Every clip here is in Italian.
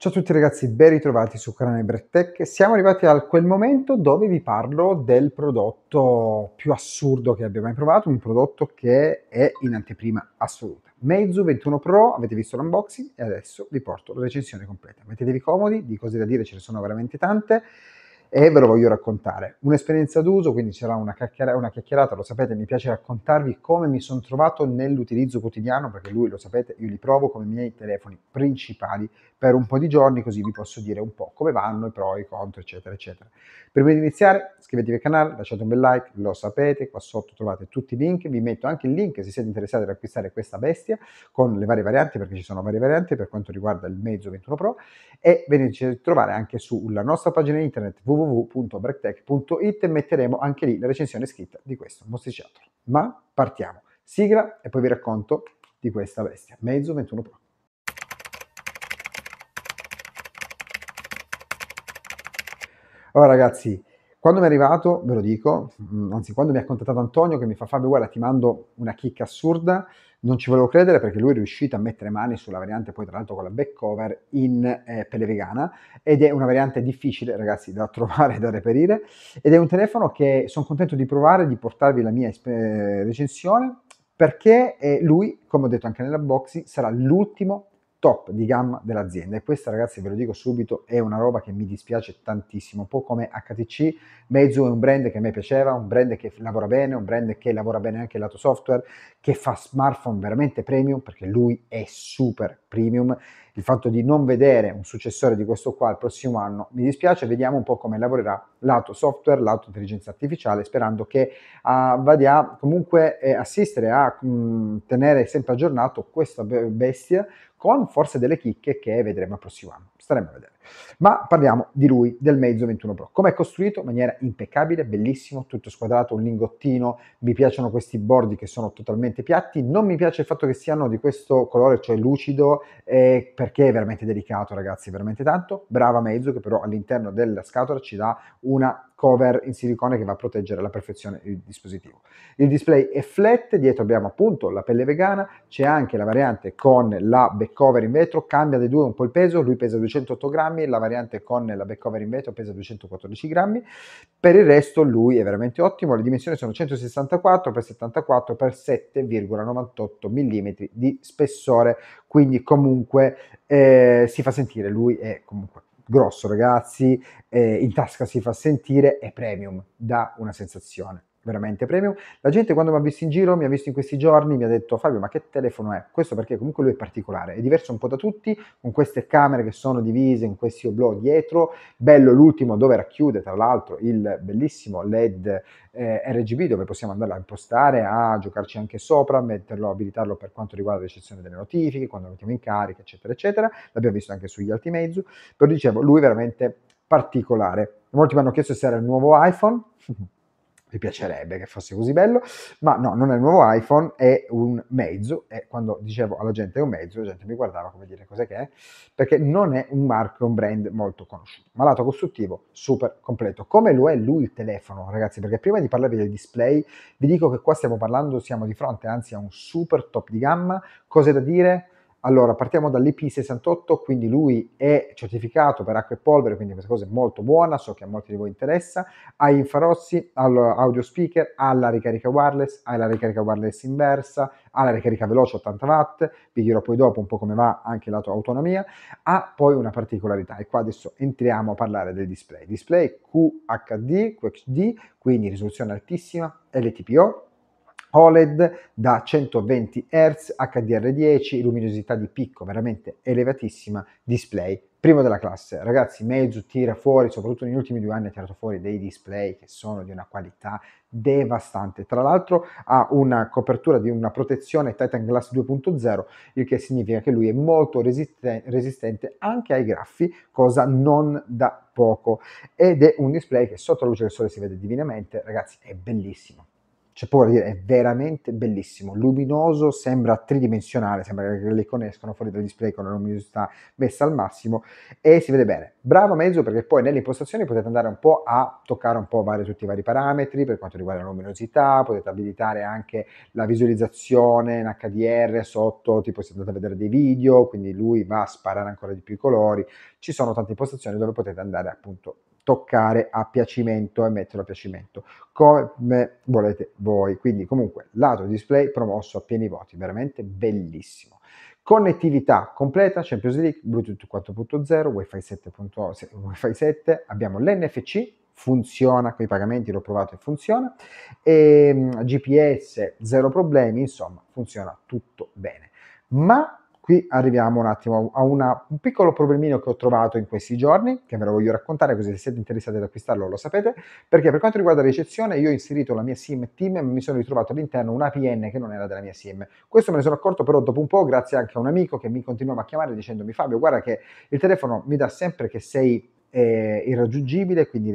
Ciao a tutti ragazzi, ben ritrovati su canale Brettech. Siamo arrivati a quel momento dove vi parlo del prodotto più assurdo che abbia mai provato, un prodotto che è in anteprima assoluta. Meizu 21 Pro, avete visto l'unboxing e adesso vi porto la recensione completa. Mettetevi comodi, di cose da dire ce ne sono veramente tante e ve lo voglio raccontare. Un'esperienza d'uso, quindi c'era una, chiacchiera- una chiacchierata, lo sapete, mi piace raccontarvi come mi sono trovato nell'utilizzo quotidiano, perché lui lo sapete, io li provo come i miei telefoni principali per un po' di giorni, così vi posso dire un po' come vanno i pro, i contro, eccetera, eccetera. Prima di iniziare, iscrivetevi al canale, lasciate un bel like, lo sapete, qua sotto trovate tutti i link, vi metto anche il link se siete interessati ad acquistare questa bestia con le varie varianti, perché ci sono varie varianti per quanto riguarda il mezzo 21 Pro, e venite a trovare anche sulla nostra pagina internet www www.breaktech.it e metteremo anche lì la recensione scritta di questo mostriciattolo. Ma partiamo, sigla e poi vi racconto di questa bestia, mezzo 21 Pro. Allora ragazzi, quando mi è arrivato, ve lo dico, mm, anzi quando mi ha contattato Antonio che mi fa Fabio guarda ti mando una chicca assurda, non ci volevo credere perché lui è riuscito a mettere mani sulla variante poi tra l'altro con la back cover in eh, pelle vegana ed è una variante difficile ragazzi da trovare, e da reperire ed è un telefono che sono contento di provare, di portarvi la mia eh, recensione perché eh, lui, come ho detto anche nella boxy, sarà l'ultimo top di gamma dell'azienda e questa ragazzi ve lo dico subito è una roba che mi dispiace tantissimo un po' come HTC Meizu è un brand che a me piaceva un brand che lavora bene un brand che lavora bene anche il lato software che fa smartphone veramente premium perché lui è super premium, il fatto di non vedere un successore di questo qua il prossimo anno mi dispiace, vediamo un po' come lavorerà lato software, lato intelligenza artificiale, sperando che uh, vada a comunque eh, assistere a mh, mm, tenere sempre aggiornato questa bestia con forse delle chicche che vedremo il prossimo anno. Staremo a vedere. Ma parliamo di lui, del mezzo 21 Pro. Come è costruito? In maniera impeccabile, bellissimo, tutto squadrato, un lingottino. Mi piacciono questi bordi che sono totalmente piatti. Non mi piace il fatto che siano di questo colore, cioè lucido, eh, perché è veramente delicato, ragazzi, veramente tanto. Brava mezzo che però all'interno della scatola ci dà una cover in silicone che va a proteggere alla perfezione il dispositivo. Il display è flat, dietro abbiamo appunto la pelle vegana, c'è anche la variante con la back cover in vetro, cambia dei due un po' il peso, lui pesa 208 grammi, grammi, la variante con la back cover in vetro pesa 214 grammi, per il resto lui è veramente ottimo, le dimensioni sono 164 x 74 x 7,98 mm di spessore, quindi comunque eh, si fa sentire, lui è comunque grosso ragazzi, eh, in tasca si fa sentire, è premium, dà una sensazione veramente premium. La gente quando mi ha visto in giro, mi ha visto in questi giorni, mi ha detto Fabio ma che telefono è? Questo perché comunque lui è particolare, è diverso un po' da tutti, con queste camere che sono divise in questi oblò dietro, bello l'ultimo dove racchiude tra l'altro il bellissimo LED eh, RGB dove possiamo andare a impostare, a giocarci anche sopra, metterlo, abilitarlo per quanto riguarda l'eccezione delle notifiche, quando lo mettiamo in carica eccetera eccetera, l'abbiamo visto anche sugli altri mezzi, però dicevo lui veramente particolare. Molti mi hanno chiesto se era il nuovo iPhone. mi piacerebbe che fosse così bello, ma no, non è il nuovo iPhone, è un mezzo e quando dicevo alla gente è un mezzo, la gente mi guardava come dire cos'è che è, perché non è un marchio, un brand molto conosciuto, ma lato costruttivo super completo, come lo è lui il telefono ragazzi, perché prima di parlarvi del display vi dico che qua stiamo parlando, siamo di fronte anzi a un super top di gamma, cose da dire? Allora, partiamo dall'IP68, quindi lui è certificato per acqua e polvere, quindi questa cosa è molto buona, so che a molti di voi interessa, ha infrarossi, ha audio speaker, ha la ricarica wireless, ha la ricarica wireless inversa, ha la ricarica veloce 80 watt, vi dirò poi dopo un po' come va anche la tua autonomia, ha poi una particolarità e qua adesso entriamo a parlare del display. Display QHD, QHD quindi risoluzione altissima, LTPO, OLED da 120 Hz, HDR10, luminosità di picco veramente elevatissima, display primo della classe. Ragazzi, Meizu tira fuori, soprattutto negli ultimi due anni, ha tirato fuori dei display che sono di una qualità devastante. Tra l'altro ha una copertura di una protezione Titan Glass 2.0, il che significa che lui è molto resisten- resistente anche ai graffi, cosa non da poco. Ed è un display che sotto la luce del sole si vede divinamente, ragazzi, è bellissimo c'è poco da dire, è veramente bellissimo, luminoso, sembra tridimensionale, sembra che le icone escano fuori dal display con la luminosità messa al massimo e si vede bene. Bravo Mezzo perché poi nelle impostazioni potete andare un po' a toccare un po' vari, tutti i vari parametri per quanto riguarda la luminosità, potete abilitare anche la visualizzazione in HDR sotto, tipo se andate a vedere dei video, quindi lui va a sparare ancora di più i colori, ci sono tante impostazioni dove potete andare appunto toccare a piacimento e metterlo a piacimento come volete voi quindi comunque lato display promosso a pieni voti veramente bellissimo connettività completa Champions League Bluetooth 4.0 Wi-Fi 7.8 Wi-Fi 7 abbiamo l'NFC funziona con i pagamenti, l'ho provato e funziona, e ehm, GPS zero problemi, insomma funziona tutto bene. Ma qui arriviamo un attimo a una, un piccolo problemino che ho trovato in questi giorni, che ve lo voglio raccontare, così se siete interessati ad acquistarlo lo sapete, perché per quanto riguarda la ricezione io ho inserito la mia SIM team e mi sono ritrovato all'interno una PN che non era della mia SIM. Questo me ne sono accorto però dopo un po', grazie anche a un amico che mi continuava a chiamare dicendomi Fabio, guarda che il telefono mi dà sempre che sei eh, irraggiungibile, quindi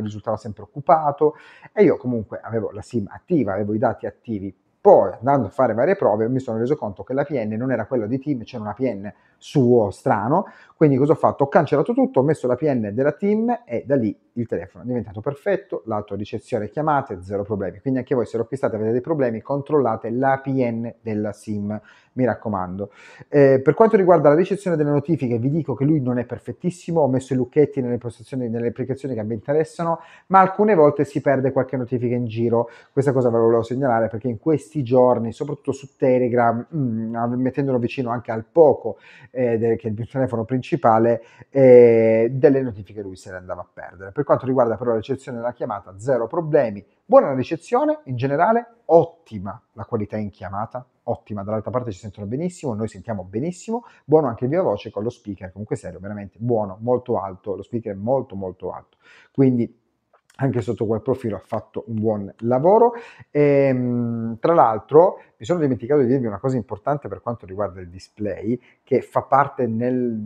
risultava sempre occupato e io comunque avevo la SIM attiva, avevo i dati attivi poi, andando a fare varie prove, mi sono reso conto che la PN non era quella di team, c'era una PN suo, strano. Quindi cosa ho fatto? Ho cancellato tutto, ho messo la PN della team e da lì il telefono è diventato perfetto, L'auto ricezione chiamate, zero problemi. Quindi anche voi se lo acquistate e avete dei problemi, controllate la PN della SIM, mi raccomando. Eh, per quanto riguarda la ricezione delle notifiche, vi dico che lui non è perfettissimo, ho messo i lucchetti nelle, nelle applicazioni che mi interessano, ma alcune volte si perde qualche notifica in giro. Questa cosa ve la volevo segnalare perché in questi questi giorni, soprattutto su Telegram, mh, mm, mettendolo vicino anche al poco, eh, del, che è il mio telefono principale, eh, delle notifiche lui se le andava a perdere. Per quanto riguarda però la ricezione della chiamata, zero problemi. Buona ricezione, in generale ottima la qualità in chiamata, ottima, dall'altra parte ci sentono benissimo, noi sentiamo benissimo, buono anche il mio voce con lo speaker, comunque serio, veramente buono, molto alto, lo speaker è molto molto alto. Quindi anche sotto quel profilo ha fatto un buon lavoro. E, ehm, tra l'altro mi sono dimenticato di dirvi una cosa importante per quanto riguarda il display, che fa parte nel,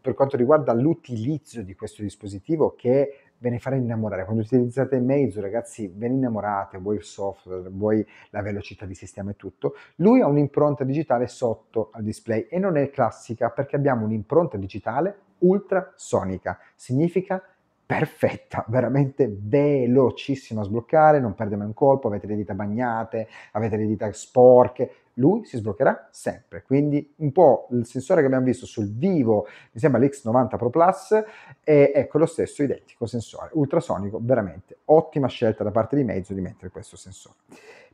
per quanto riguarda l'utilizzo di questo dispositivo che ve ne farà innamorare. Quando utilizzate Meizu, ragazzi, ve ne innamorate, vuoi il software, vuoi la velocità di sistema e tutto. Lui ha un'impronta digitale sotto al display e non è classica perché abbiamo un'impronta digitale ultrasonica. Significa che perfetta, veramente velocissima a sbloccare, non perde mai un colpo, avete le dita bagnate, avete le dita sporche, lui si sbloccherà sempre. Quindi un po' il sensore che abbiamo visto sul vivo, mi sembra l'X90 Pro Plus, è ecco lo stesso identico sensore ultrasonico, veramente ottima scelta da parte di Mezzo di mettere questo sensore.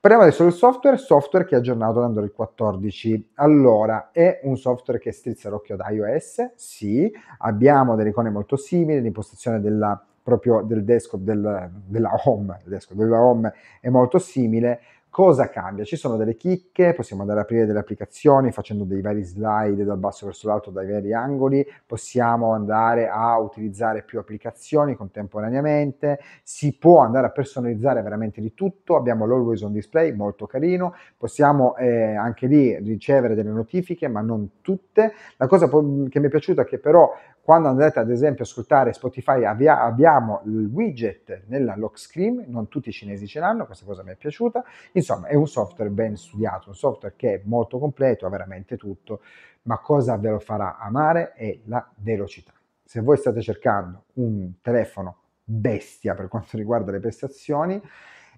Parliamo adesso del software, software che è aggiornato ad Android 14. Allora, è un software che strizza l'occhio ad iOS? Sì, abbiamo delle icone molto simili, l'impostazione della, proprio del desktop, del, della home, desktop, della home è molto simile, cosa cambia? Ci sono delle chicche, possiamo andare ad aprire delle applicazioni facendo dei vari slide dal basso verso l'alto, dai vari angoli, possiamo andare a utilizzare più applicazioni contemporaneamente, si può andare a personalizzare veramente di tutto, abbiamo l'always on display, molto carino, possiamo eh, anche lì ricevere delle notifiche, ma non tutte. La cosa che mi è piaciuta è che però quando andrete ad esempio a ascoltare Spotify avvia- abbiamo il widget nella lock screen, non tutti i cinesi ce l'hanno, questa cosa mi è piaciuta, insomma è un software ben studiato, un software che è molto completo, ha veramente tutto, ma cosa ve lo farà amare è la velocità. Se voi state cercando un telefono bestia per quanto riguarda le prestazioni,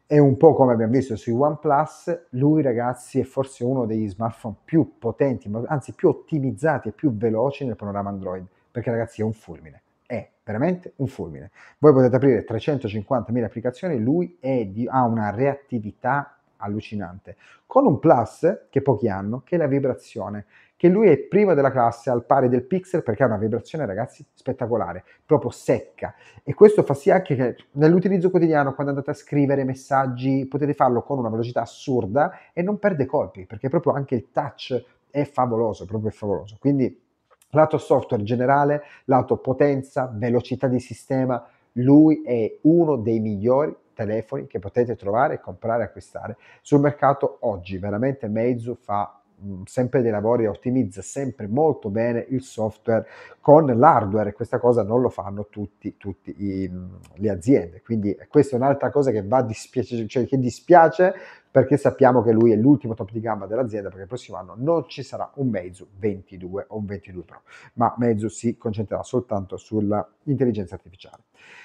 è un po' come abbiamo visto sui OnePlus, lui ragazzi è forse uno degli smartphone più potenti, anzi più ottimizzati e più veloci nel panorama Android perché ragazzi è un fulmine, è veramente un fulmine. Voi potete aprire 350.000 applicazioni, lui di, ha una reattività allucinante, con un plus che pochi hanno, che è la vibrazione, che lui è prima della classe al pari del pixel perché ha una vibrazione, ragazzi, spettacolare, proprio secca. E questo fa sì anche che nell'utilizzo quotidiano, quando andate a scrivere messaggi, potete farlo con una velocità assurda e non perde colpi, perché proprio anche il touch è favoloso, proprio è favoloso. Quindi Lato software generale, lato potenza, velocità di sistema, lui è uno dei migliori telefoni che potete trovare, comprare e acquistare sul mercato oggi. Veramente Meizu fa sempre dei lavori e ottimizza sempre molto bene il software con l'hardware questa cosa non lo fanno tutti, tutti i, le aziende quindi eh, questa è un'altra cosa che, va dispiace, cioè che dispiace perché sappiamo che lui è l'ultimo top di gamba dell'azienda perché il prossimo anno non ci sarà un Meizu 22 o un 22 Pro, ma Meizu si concentrerà soltanto sull'intelligenza artificiale.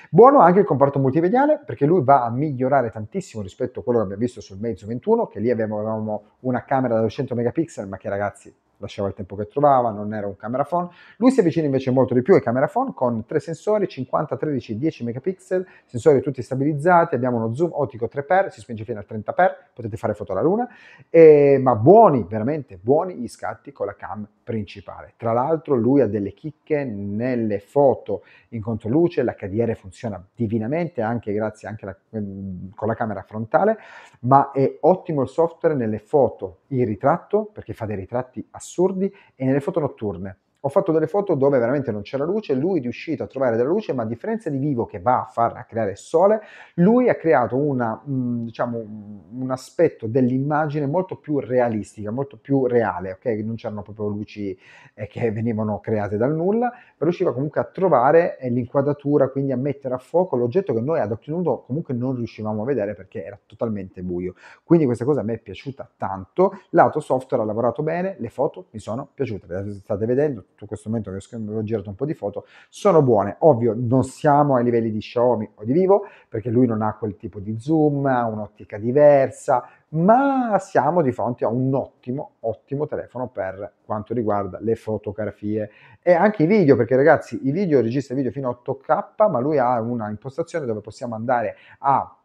Buono anche il comparto multimediale perché lui va a migliorare tantissimo rispetto a quello che abbiamo visto sul Meizu 21, che lì avevamo una camera da 200 megapixel, ma che ragazzi lasciava il tempo che trovava, non era un camera phone. Lui si avvicina invece molto di più ai camera phone con tre sensori, 50, 13 10 megapixel, sensori tutti stabilizzati, abbiamo uno zoom ottico 3x, si spinge fino al 30x, potete fare foto alla luna, e, ma buoni, veramente buoni gli scatti con la cam principale. Tra l'altro lui ha delle chicche nelle foto in controluce, l'HDR funziona divinamente anche grazie anche alla, ehm, con la camera frontale, ma è ottimo il software nelle foto in ritratto perché fa dei ritratti assolutamente assurdi e nelle foto notturne. Ho fatto delle foto dove veramente non c'era luce, lui è riuscito a trovare della luce, ma a differenza di Vivo che va a far a creare sole, lui ha creato una, mh, mm, diciamo, un aspetto dell'immagine molto più realistica, molto più reale, ok? Non c'erano proprio luci eh, che venivano create dal nulla, ma riusciva comunque a trovare eh, l'inquadratura, quindi a mettere a fuoco l'oggetto che noi ad occhio nudo comunque non riuscivamo a vedere perché era totalmente buio. Quindi questa cosa mi è piaciuta tanto, lato software ha lavorato bene, le foto mi sono piaciute, le state vedendo soprattutto in questo momento che ho girato un po' di foto, sono buone. Ovvio, non siamo ai livelli di Xiaomi o di Vivo, perché lui non ha quel tipo di zoom, ha un'ottica diversa, ma siamo di fronte a un ottimo, ottimo telefono per quanto riguarda le fotografie e anche i video, perché ragazzi, i video registra video fino a 8K, ma lui ha una impostazione dove possiamo andare a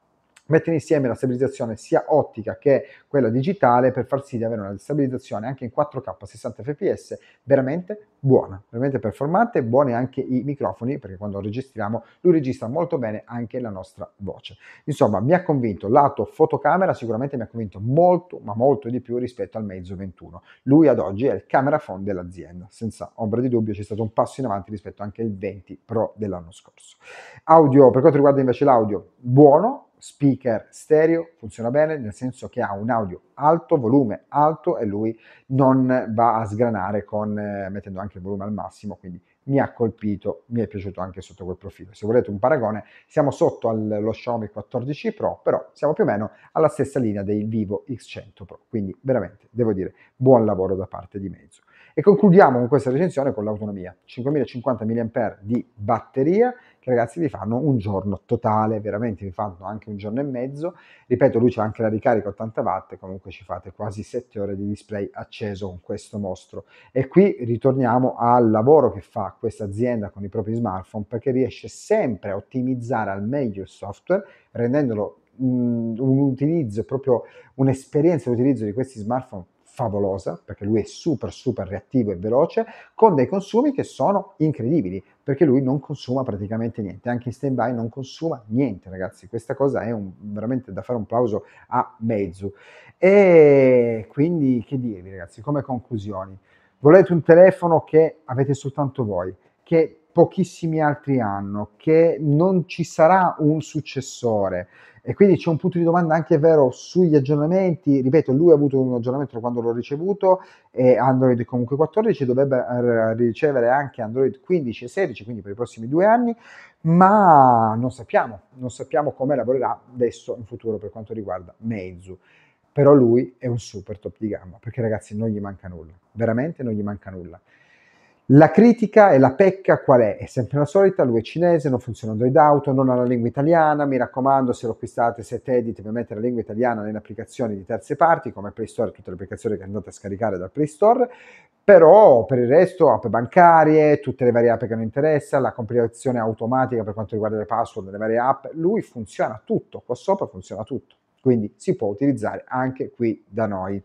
mettere insieme la stabilizzazione sia ottica che quella digitale per far sì di avere una stabilizzazione anche in 4K a 60 fps veramente buona, veramente performante, buoni anche i microfoni perché quando registriamo lui registra molto bene anche la nostra voce. Insomma, mi ha convinto lato fotocamera, sicuramente mi ha convinto molto, ma molto di più rispetto al mezzo 21. Lui ad oggi è il camera phone dell'azienda, senza ombra di dubbio c'è stato un passo in avanti rispetto anche al 20 Pro dell'anno scorso. Audio, per quanto riguarda invece l'audio, buono, speaker stereo, funziona bene nel senso che ha un audio alto, volume alto e lui non va a sgranare con, eh, mettendo anche il volume al massimo, quindi mi ha colpito, mi è piaciuto anche sotto quel profilo. Se volete un paragone, siamo sotto allo Xiaomi 14 Pro, però siamo più o meno alla stessa linea del Vivo X100 Pro, quindi veramente devo dire buon lavoro da parte di Meizu. E concludiamo con questa recensione con l'autonomia, 5050 mAh di batteria che ragazzi vi fanno un giorno totale, veramente vi fanno anche un giorno e mezzo. Ripeto, lui c'è anche la ricarica 80 watt, comunque ci fate quasi 7 ore di display acceso con questo mostro. E qui ritorniamo al lavoro che fa questa azienda con i propri smartphone perché riesce sempre a ottimizzare al meglio il software, rendendolo un utilizzo, proprio un'esperienza di utilizzo di questi smartphone favolosa, perché lui è super super reattivo e veloce, con dei consumi che sono incredibili, perché lui non consuma praticamente niente, anche in stand-by non consuma niente, ragazzi. Questa cosa è un, veramente da fare un plauso a mezzo. E quindi che dirvi, ragazzi, come conclusioni? Volete un telefono che avete soltanto voi, che pochissimi altri hanno, che non ci sarà un successore. E quindi c'è un punto di domanda anche vero sugli aggiornamenti. Ripeto, lui ha avuto un aggiornamento quando l'ho ricevuto e Android comunque 14 dovrebbe eh, ricevere anche Android 15 e 16, quindi per i prossimi due anni, ma non sappiamo, non sappiamo come lavorerà adesso in futuro per quanto riguarda Meizu però lui è un super top di gamma, perché ragazzi non gli manca nulla, veramente non gli manca nulla. La critica e la pecca qual è? È sempre la solita, lui è cinese, non funziona Android Auto, non ha la lingua italiana, mi raccomando se lo acquistate, se edit, per mettere la lingua italiana nelle applicazioni di terze parti, come Play Store, tutte le applicazioni che andate a scaricare dal Play Store, però per il resto app bancarie, tutte le varie app che non interessa, la compilazione automatica per quanto riguarda le password delle varie app, lui funziona tutto, qua sopra funziona tutto, quindi si può utilizzare anche qui da noi.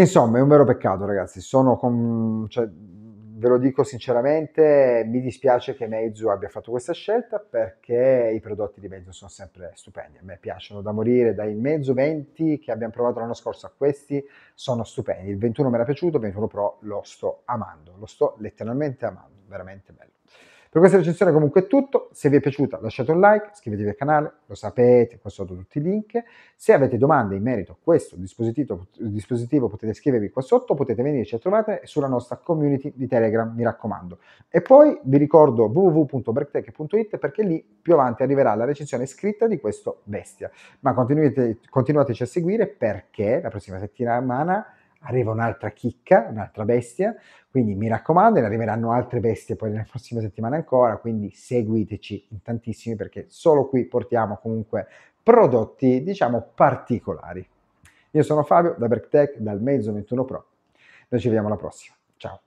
Insomma, è un vero peccato, ragazzi. Sono con, cioè, ve lo dico sinceramente, mi dispiace che Meizu abbia fatto questa scelta perché i prodotti di Meizu sono sempre stupendi, a me piacciono da morire, dai Meizu 20 che abbiamo provato l'anno scorso a questi sono stupendi, il 21 mi era piaciuto, il 21 Pro lo sto amando, lo sto letteralmente amando, veramente bello. Per questa recensione comunque è tutto, se vi è piaciuta lasciate un like, iscrivetevi al canale, lo sapete, qua sotto tutti i link, se avete domande in merito a questo dispositivo, dispositivo potete scrivervi qua sotto, potete venirci a trovare sulla nostra community di Telegram, mi raccomando. E poi vi ricordo www.breaktech.it perché lì più avanti arriverà la recensione scritta di questo bestia. Ma continuateci a seguire perché la prossima settimana arriva un'altra chicca, un'altra bestia, quindi mi raccomando, ne arriveranno altre bestie poi nelle prossime settimane ancora, quindi seguiteci in tantissimi perché solo qui portiamo comunque prodotti, diciamo, particolari. Io sono Fabio da BreakTech, dal Mezzo 21 Pro. Noi ci vediamo alla prossima. Ciao.